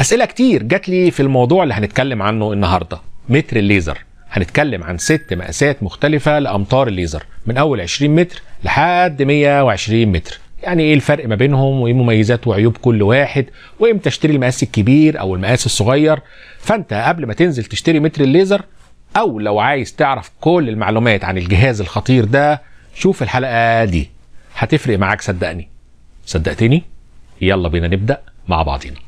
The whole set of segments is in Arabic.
اسئله كتير جات لي في الموضوع اللي هنتكلم عنه النهارده متر الليزر هنتكلم عن ست مقاسات مختلفه لامتار الليزر من اول 20 متر لحد 120 متر يعني ايه الفرق ما بينهم وايه مميزات وعيوب كل واحد وامتى اشتري المقاس الكبير او المقاس الصغير فانت قبل ما تنزل تشتري متر الليزر او لو عايز تعرف كل المعلومات عن الجهاز الخطير ده شوف الحلقه دي هتفرق معاك صدقني صدقتني يلا بينا نبدا مع بعضينا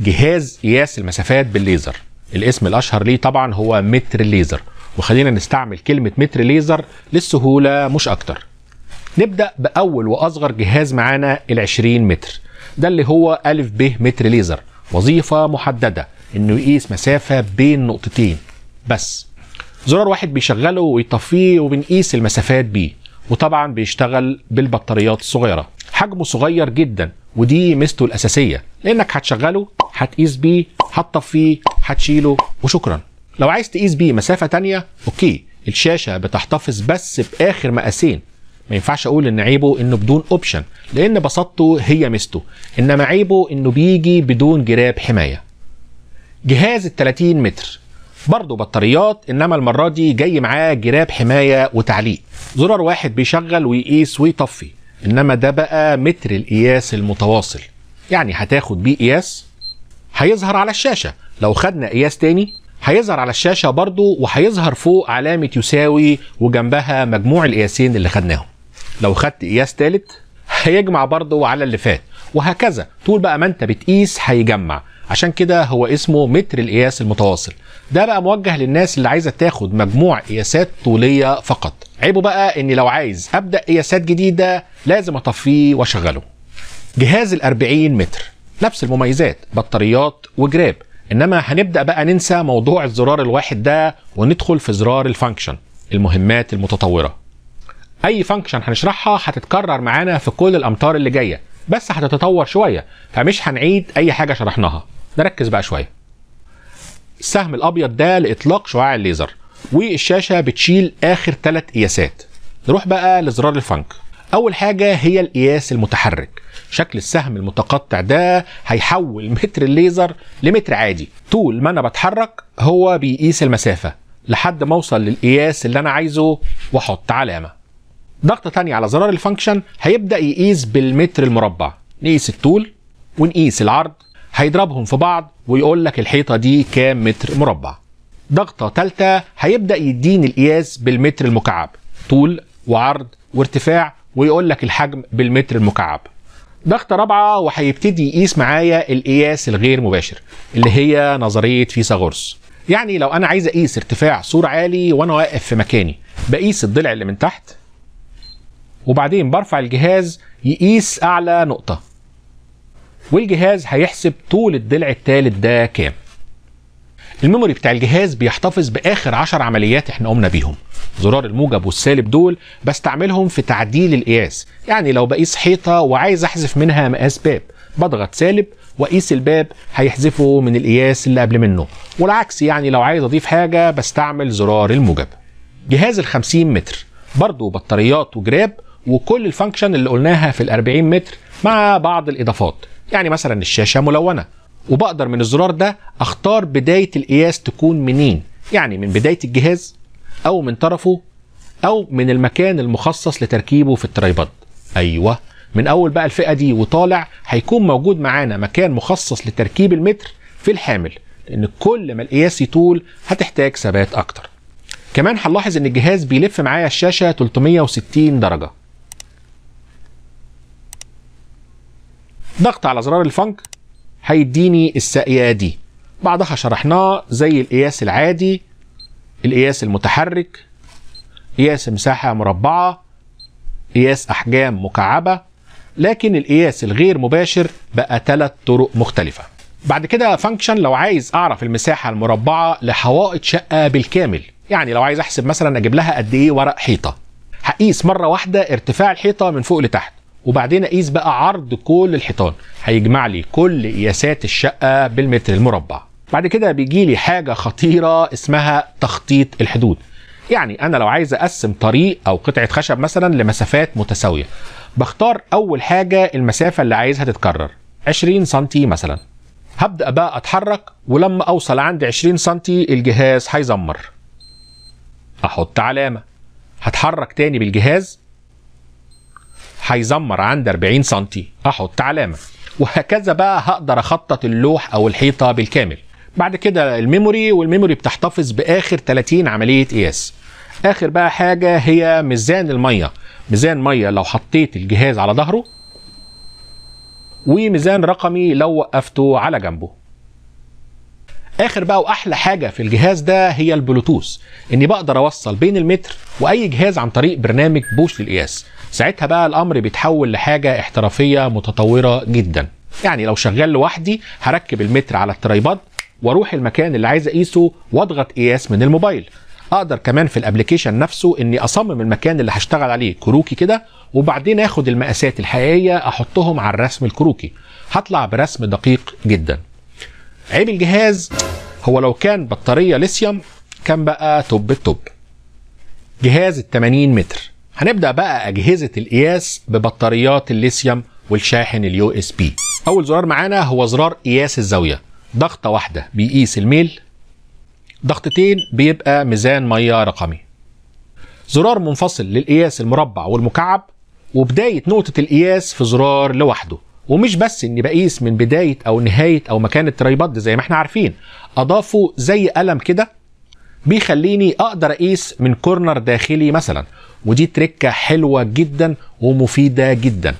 جهاز قياس المسافات بالليزر الاسم الاشهر ليه طبعا هو متر ليزر وخلينا نستعمل كلمه متر ليزر للسهوله مش اكتر نبدا باول واصغر جهاز معانا ال20 متر ده اللي هو أ ب متر ليزر وظيفه محدده انه يقيس مسافه بين نقطتين بس زرار واحد بيشغله ويطفيه وبنقيس المسافات بيه وطبعا بيشتغل بالبطاريات الصغيره حجمه صغير جدا ودي ميزته الاساسيه لانك هتشغله هتقيس بيه هتطفيه هتشيله وشكرا لو عايز تقيس بيه مسافه تانية اوكي الشاشه بتحتفظ بس باخر مقاسين ما ينفعش اقول ان عيبه انه بدون اوبشن لان بساطته هي ميزته انما عيبه انه بيجي بدون جراب حمايه جهاز ال 30 متر برضه بطاريات انما المره دي جاي معاه جراب حمايه وتعليق زرار واحد بيشغل ويقيس ويطفي انما ده بقى متر القياس المتواصل يعني هتاخد بيه قياس هيظهر على الشاشه لو خدنا قياس تاني هيظهر على الشاشه برضو وهيظهر فوق علامه يساوي وجنبها مجموع القياسين اللي خدناهم لو خدت قياس تالت هيجمع برضو على اللي فات وهكذا طول بقى ما انت بتقيس هيجمع عشان كده هو اسمه متر القياس المتواصل ده بقى موجه للناس اللي عايزه تاخد مجموع قياسات طوليه فقط عيبه بقى اني لو عايز ابدا قياسات جديده لازم اطفيه واشغله جهاز ال 40 متر نفس المميزات بطاريات وجراب انما هنبدا بقى ننسى موضوع الزرار الواحد ده وندخل في زرار الفانكشن المهمات المتطوره اي فانكشن هنشرحها هتتكرر معانا في كل الامتار اللي جايه بس هتتطور شويه فمش هنعيد اي حاجه شرحناها نركز بقى شويه السهم الابيض ده لاطلاق شعاع الليزر والشاشه بتشيل اخر ثلاث قياسات نروح بقى لزرار الفانك اول حاجه هي القياس المتحرك شكل السهم المتقطع ده هيحول متر الليزر لمتر عادي طول ما انا بتحرك هو بيقيس المسافه لحد ما اوصل للقياس اللي انا عايزه واحط علامه ضغطه تانية على زرار الفانكشن هيبدا يقيس بالمتر المربع نقيس الطول ونقيس العرض هيضربهم في بعض ويقول لك الحيطه دي كام متر مربع ضغطه ثالثه هيبدا يديني القياس بالمتر المكعب طول وعرض وارتفاع ويقول لك الحجم بالمتر المكعب ضغطه رابعه وهيبتدي يقيس معايا القياس الغير مباشر اللي هي نظريه فيثاغورس يعني لو انا عايز اقيس ارتفاع سور عالي وانا واقف في مكاني بقيس الضلع اللي من تحت وبعدين برفع الجهاز يقيس اعلى نقطه والجهاز هيحسب طول الضلع الثالث ده كام الميموري بتاع الجهاز بيحتفظ باخر 10 عمليات احنا قمنا بيهم زرار الموجب والسالب دول بستعملهم في تعديل القياس يعني لو بقيس حيطه وعايز احذف منها مقاس باب بضغط سالب واقيس الباب هيحذفه من القياس اللي قبل منه والعكس يعني لو عايز اضيف حاجه بستعمل زرار الموجب جهاز ال 50 متر برضه بطاريات وجراب وكل الفانكشن اللي قلناها في ال 40 متر مع بعض الاضافات يعني مثلا الشاشه ملونه وبقدر من الزرار ده اختار بدايه القياس تكون منين يعني من بدايه الجهاز او من طرفه او من المكان المخصص لتركيبه في الترايبود ايوه من اول بقى الفئه دي وطالع هيكون موجود معانا مكان مخصص لتركيب المتر في الحامل لان كل ما القياس يطول هتحتاج ثبات اكتر كمان هنلاحظ ان الجهاز بيلف معايا الشاشه 360 درجه ضغط على زرار الفانك هيديني الساقيه دي بعدها شرحناه زي القياس العادي القياس المتحرك قياس مساحه مربعه قياس احجام مكعبه لكن القياس الغير مباشر بقى ثلاث طرق مختلفه بعد كده فانكشن لو عايز اعرف المساحه المربعه لحوائط شقه بالكامل يعني لو عايز احسب مثلا اجيب لها قد ايه ورق حيطه هقيس مره واحده ارتفاع الحيطه من فوق لتحت وبعدين اقيس بقى عرض كل الحيطان هيجمع لي كل قياسات الشقه بالمتر المربع بعد كده بيجي لي حاجه خطيره اسمها تخطيط الحدود يعني انا لو عايز اقسم طريق او قطعه خشب مثلا لمسافات متساويه بختار اول حاجه المسافه اللي عايزها تتكرر 20 سم مثلا هبدا بقى اتحرك ولما اوصل عند 20 سم الجهاز هيزمر احط علامه هتحرك تاني بالجهاز هيزمر عند 40 سم احط علامه وهكذا بقى هقدر اخطط اللوح او الحيطه بالكامل بعد كده الميموري والميموري بتحتفظ باخر 30 عمليه قياس اخر بقى حاجه هي ميزان الميه ميزان ميه لو حطيت الجهاز على ظهره وميزان رقمي لو وقفته على جنبه اخر بقى واحلى حاجه في الجهاز ده هي البلوتوث اني بقدر اوصل بين المتر واي جهاز عن طريق برنامج بوش للقياس ساعتها بقى الامر بيتحول لحاجه احترافيه متطوره جدا يعني لو شغال لوحدي هركب المتر على الترايباد واروح المكان اللي عايز اقيسه واضغط قياس من الموبايل اقدر كمان في الابلكيشن نفسه اني اصمم المكان اللي هشتغل عليه كروكي كده وبعدين اخد المقاسات الحقيقيه احطهم على الرسم الكروكي هطلع برسم دقيق جدا عيب الجهاز هو لو كان بطاريه ليثيوم كان بقى توب التوب جهاز ال 80 متر هنبدا بقى اجهزه القياس ببطاريات الليثيوم والشاحن اليو اس بي اول زرار معانا هو زرار قياس الزاويه ضغطه واحده بيقيس الميل ضغطتين بيبقى ميزان ميه رقمي زرار منفصل للقياس المربع والمكعب وبدايه نقطه القياس في زرار لوحده ومش بس اني بقيس من بدايه او نهايه او مكان التريباد زي ما احنا عارفين اضافوا زي قلم كده بيخليني اقدر اقيس من كورنر داخلي مثلا ودي تركه حلوه جدا ومفيده جدا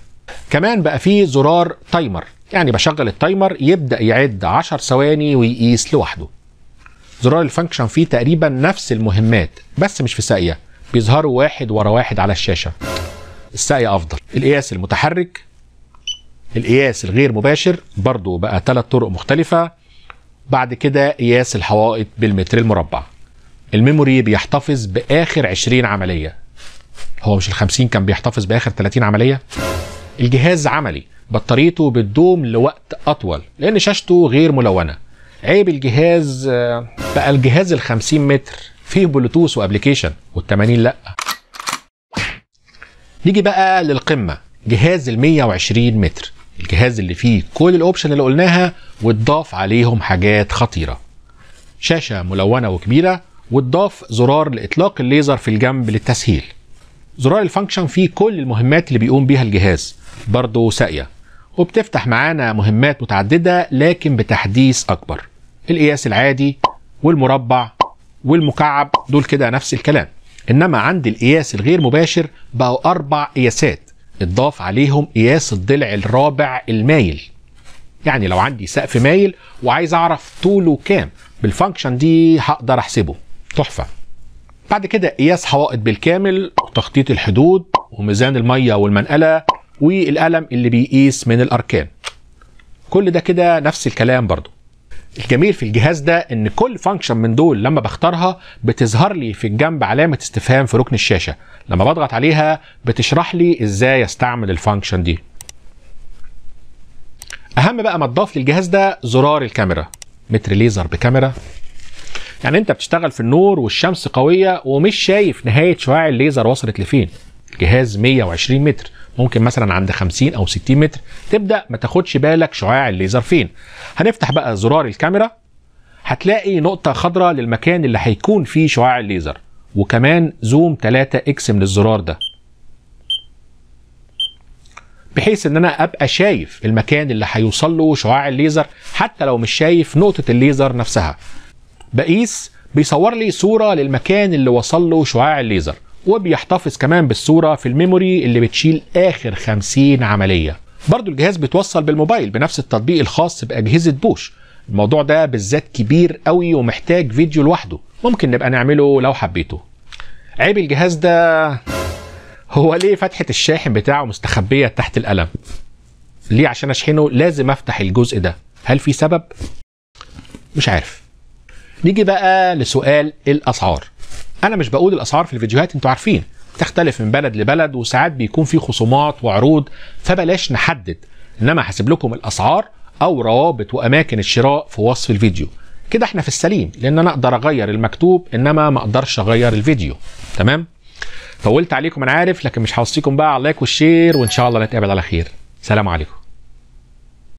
كمان بقى فيه زرار تايمر يعني بشغل التايمر يبدا يعد 10 ثواني ويقيس لوحده زرار الفانكشن فيه تقريبا نفس المهمات بس مش في ساقيه بيظهروا واحد ورا واحد على الشاشه الساقيه افضل القياس المتحرك القياس الغير مباشر برضو بقى ثلاث طرق مختلفة بعد كده قياس الحوائط بالمتر المربع الميموري بيحتفظ بآخر 20 عملية هو مش ال 50 كان بيحتفظ بآخر 30 عملية الجهاز عملي بطاريته بتدوم لوقت أطول لأن شاشته غير ملونة عيب الجهاز آه، بقى الجهاز ال 50 متر فيه بلوتوث وابلكيشن وال 80 لا نيجي بقى للقمة جهاز ال 120 متر الجهاز اللي فيه كل الاوبشن اللي قلناها وتضاف عليهم حاجات خطيره شاشه ملونه وكبيره وتضاف زرار لاطلاق الليزر في الجنب للتسهيل زرار الفانكشن فيه كل المهمات اللي بيقوم بيها الجهاز برضه ساقيه وبتفتح معانا مهمات متعدده لكن بتحديث اكبر القياس العادي والمربع والمكعب دول كده نفس الكلام انما عند القياس الغير مباشر بقوا اربع قياسات اتضاف عليهم قياس الضلع الرابع المايل يعني لو عندي سقف مايل وعايز اعرف طوله كام بالفانكشن دي هقدر احسبه تحفه بعد كده قياس حوائط بالكامل وتخطيط الحدود وميزان الميه والمنقله والقلم اللي بيقيس من الاركان كل ده كده نفس الكلام برضه الجميل في الجهاز ده ان كل فانكشن من دول لما بختارها بتظهر لي في الجنب علامه استفهام في ركن الشاشه لما بضغط عليها بتشرح لي ازاي استعمل الفانكشن دي اهم بقى ما تضاف للجهاز ده زرار الكاميرا متر ليزر بكاميرا يعني انت بتشتغل في النور والشمس قويه ومش شايف نهايه شعاع الليزر وصلت لفين الجهاز 120 متر ممكن مثلا عند 50 او 60 متر تبدا ما تاخدش بالك شعاع الليزر فين هنفتح بقى زرار الكاميرا هتلاقي نقطه خضراء للمكان اللي هيكون فيه شعاع الليزر وكمان زوم 3 اكس من الزرار ده بحيث ان انا ابقى شايف المكان اللي هيوصل له شعاع الليزر حتى لو مش شايف نقطه الليزر نفسها بقيس بيصور لي صوره للمكان اللي وصل له شعاع الليزر وبيحتفظ كمان بالصورة في الميموري اللي بتشيل آخر 50 عملية برضو الجهاز بيتوصل بالموبايل بنفس التطبيق الخاص بأجهزة بوش الموضوع ده بالذات كبير قوي ومحتاج فيديو لوحده ممكن نبقى نعمله لو حبيته عيب الجهاز ده هو ليه فتحة الشاحن بتاعه مستخبية تحت القلم ليه عشان اشحنه لازم افتح الجزء ده هل في سبب مش عارف نيجي بقى لسؤال الاسعار انا مش بقول الاسعار في الفيديوهات انتوا عارفين تختلف من بلد لبلد وساعات بيكون في خصومات وعروض فبلاش نحدد انما هسيب لكم الاسعار او روابط واماكن الشراء في وصف الفيديو كده احنا في السليم لان انا اقدر اغير المكتوب انما ما اقدرش اغير الفيديو تمام طولت عليكم انا عارف لكن مش هوصيكم بقى على اللايك والشير وان شاء الله نتقابل على خير سلام عليكم